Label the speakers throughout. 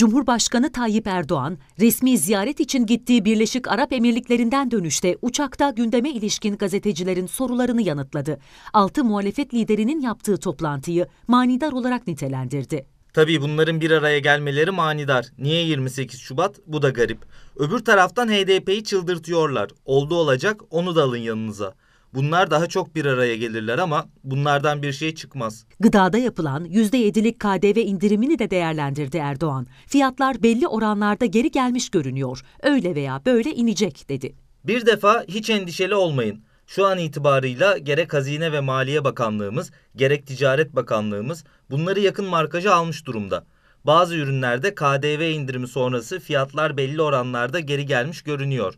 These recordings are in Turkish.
Speaker 1: Cumhurbaşkanı Tayyip Erdoğan, resmi ziyaret için gittiği Birleşik Arap Emirlikleri'nden dönüşte uçakta gündeme ilişkin gazetecilerin sorularını yanıtladı. Altı muhalefet liderinin yaptığı toplantıyı manidar olarak nitelendirdi.
Speaker 2: Tabii bunların bir araya gelmeleri manidar. Niye 28 Şubat? Bu da garip. Öbür taraftan HDP'yi çıldırtıyorlar. Oldu olacak onu da alın yanınıza. Bunlar daha çok bir araya gelirler ama bunlardan bir şey çıkmaz.
Speaker 1: Gıdada yapılan %7'lik KDV indirimini de değerlendirdi Erdoğan. Fiyatlar belli oranlarda geri gelmiş görünüyor. Öyle veya böyle
Speaker 2: inecek dedi. Bir defa hiç endişeli olmayın. Şu an itibarıyla gerek Hazine ve Maliye Bakanlığımız, gerek Ticaret Bakanlığımız bunları yakın markaja almış durumda. Bazı ürünlerde KDV indirimi sonrası fiyatlar belli oranlarda geri gelmiş görünüyor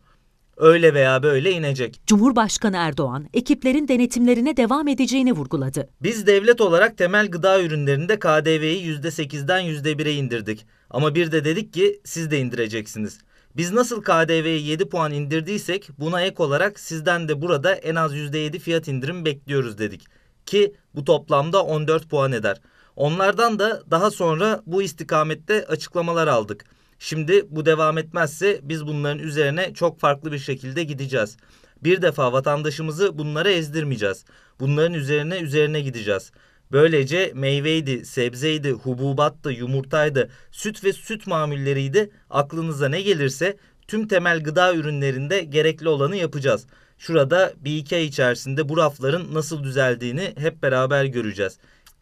Speaker 2: öyle veya böyle inecek.
Speaker 1: Cumhurbaşkanı Erdoğan ekiplerin denetimlerine devam edeceğini vurguladı.
Speaker 2: Biz devlet olarak temel gıda ürünlerinde KDV'yi %8'den %1'e indirdik. Ama bir de dedik ki siz de indireceksiniz. Biz nasıl KDV'yi 7 puan indirdiysek buna ek olarak sizden de burada en az %7 fiyat indirim bekliyoruz dedik. Ki bu toplamda 14 puan eder. Onlardan da daha sonra bu istikamette açıklamalar aldık. Şimdi bu devam etmezse biz bunların üzerine çok farklı bir şekilde gideceğiz. Bir defa vatandaşımızı bunlara ezdirmeyeceğiz. Bunların üzerine üzerine gideceğiz. Böylece meyveydi, sebzeydi, hububattı, yumurtaydı, süt ve süt mamulleriydi. Aklınıza ne gelirse tüm temel gıda ürünlerinde gerekli olanı yapacağız. Şurada bir iki ay içerisinde bu rafların nasıl düzeldiğini hep beraber göreceğiz.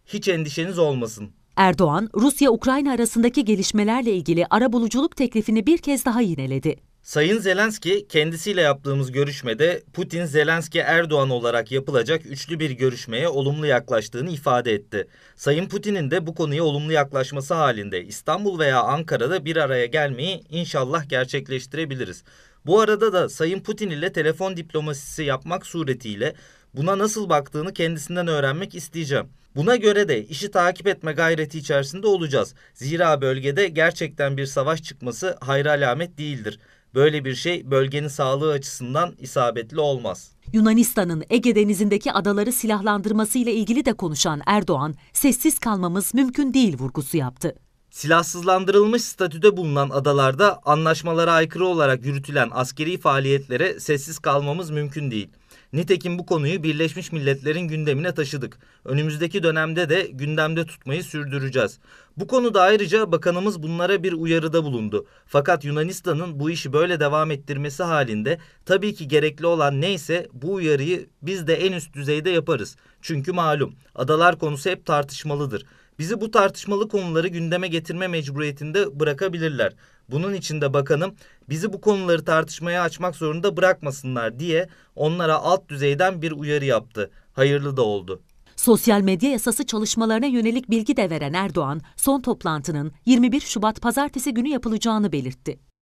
Speaker 2: Hiç endişeniz olmasın.
Speaker 1: Erdoğan, Rusya-Ukrayna arasındaki gelişmelerle ilgili arabuluculuk teklifini bir kez daha yineledi.
Speaker 2: Sayın Zelenski kendisiyle yaptığımız görüşmede Putin Zelenski Erdoğan olarak yapılacak üçlü bir görüşmeye olumlu yaklaştığını ifade etti. Sayın Putin'in de bu konuya olumlu yaklaşması halinde İstanbul veya Ankara'da bir araya gelmeyi inşallah gerçekleştirebiliriz. Bu arada da Sayın Putin ile telefon diplomasisi yapmak suretiyle Buna nasıl baktığını kendisinden öğrenmek isteyeceğim. Buna göre de işi takip etme gayreti içerisinde olacağız. Zira bölgede gerçekten bir savaş çıkması hayra alamet değildir. Böyle bir şey bölgenin sağlığı açısından isabetli olmaz.
Speaker 1: Yunanistan'ın Ege Denizi'ndeki adaları silahlandırması ile ilgili de konuşan Erdoğan, sessiz kalmamız mümkün değil vurgusu yaptı.
Speaker 2: Silahsızlandırılmış statüde bulunan adalarda anlaşmalara aykırı olarak yürütülen askeri faaliyetlere sessiz kalmamız mümkün değil. Nitekim bu konuyu Birleşmiş Milletler'in gündemine taşıdık. Önümüzdeki dönemde de gündemde tutmayı sürdüreceğiz. Bu konuda ayrıca bakanımız bunlara bir uyarıda bulundu. Fakat Yunanistan'ın bu işi böyle devam ettirmesi halinde tabii ki gerekli olan neyse bu uyarıyı biz de en üst düzeyde yaparız. Çünkü malum adalar konusu hep tartışmalıdır bizi bu tartışmalı konuları gündeme getirme mecburiyetinde bırakabilirler. Bunun için de bakanım bizi bu konuları tartışmaya açmak zorunda bırakmasınlar diye onlara alt düzeyden bir uyarı yaptı. Hayırlı da oldu.
Speaker 1: Sosyal medya yasası çalışmalarına yönelik bilgi de veren Erdoğan, son toplantının 21 Şubat pazartesi günü yapılacağını belirtti.